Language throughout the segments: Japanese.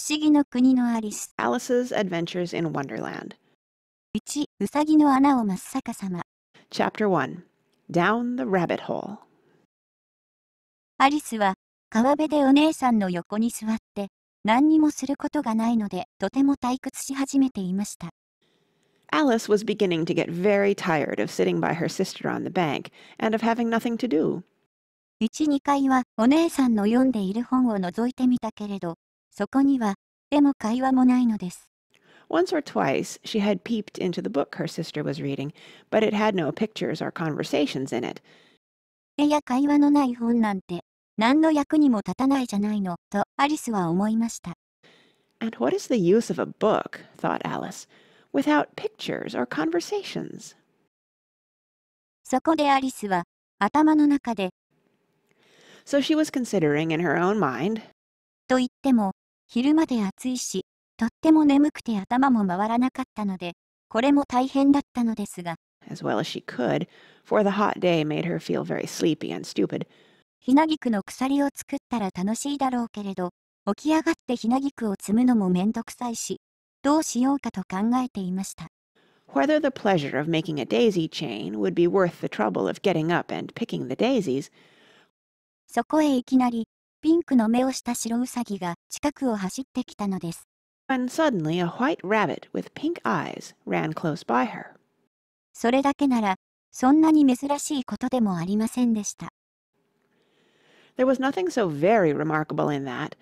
不思議の国のアリス Alice's Adventures in Wonderland 1うさぎの穴を真っ逆さま Chapter 1 Down the Rabbit Hole アリスは川辺でお姉さんの横に座って何にもすることがないのでとても退屈し始めていました Alice was beginning to get very tired of sitting by her sister on the bank and of having nothing to do. 1、2回はお姉さんの読んでいる本を覗いてみたけれど、そこには、絵も会話もないのです。Once or twice she had peeped into the book her sister was reading, but it had no pictures or conversations in it. 絵や会話のない本なんて、何の役にも立たないじゃないの、とアリスは思いました。And what is the use of a book, thought Alice, without pictures or conversations? そこでアリスは、頭の中で、So she was considering in her own mind, と言っても、昼まで暑いし、とっても眠くて頭も回らなかったので、これも大変だったのですが。As well as she could, for the hot day made her feel very sleepy and stupid. ひなぎくの鎖を作ったら楽しいだろうけれど、起き上がってひなぎくを積むのもめんどくさいし、どうしようかと考えていました。Whether the pleasure of making a daisy chain would be worth the trouble of getting up and picking the daisies, そこへいきなり、ピンクの目をした白ウサギが近くを走ってきたのです。And suddenly a white rabbit with pink eyes ran close by her. それだけなら、そんなに珍しいことでもありませんでした。There was nothing so very remarkable in that.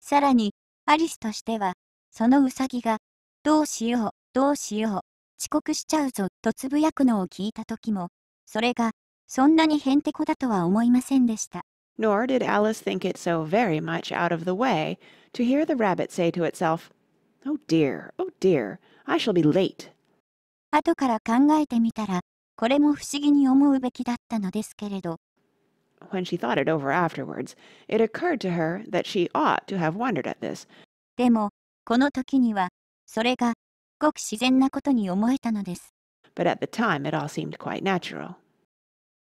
さらに、アリスとしては、そのウサギが、どうしよう、どうしよう、遅刻しちゃうぞ、とつぶやくのを聞いた時も、それが、そんなにへんてこだとは思いませんでした。nor did alice think it so very much out of the way to hear the rabbit say to itself oh dear oh dear i shall be late When she thought it over afterwards, it occurred to her that she ought to have wondered at this. でも、この時には、それが、ごく自然なことに思えたのです。But at the time it all seemed quite natural.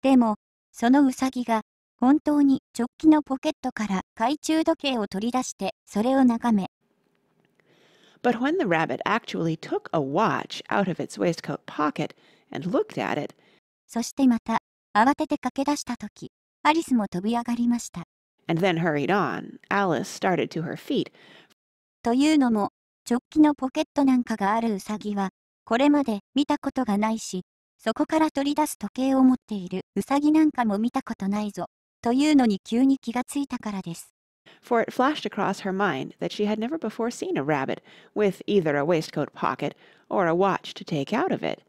でも、そのうさぎが、本当に直帰のポケットから懐中時計を取り出してそれを眺め But when the rabbit actually took a watch out of its waistcoat pocket and looked at it, そしてまた慌てて駆け出した時アリスも飛び上がりました and then hurried on, Alice started to her feet. というのも直帰のポケットなんかがあるウサギはこれまで見たことがないしそこから取り出す時計を持っているウサギなんかも見たことないぞというのに急に気がついたからです。For it flashed across her mind that she had never before seen a rabbit with either a waistcoat pocket or a watch to take out of it,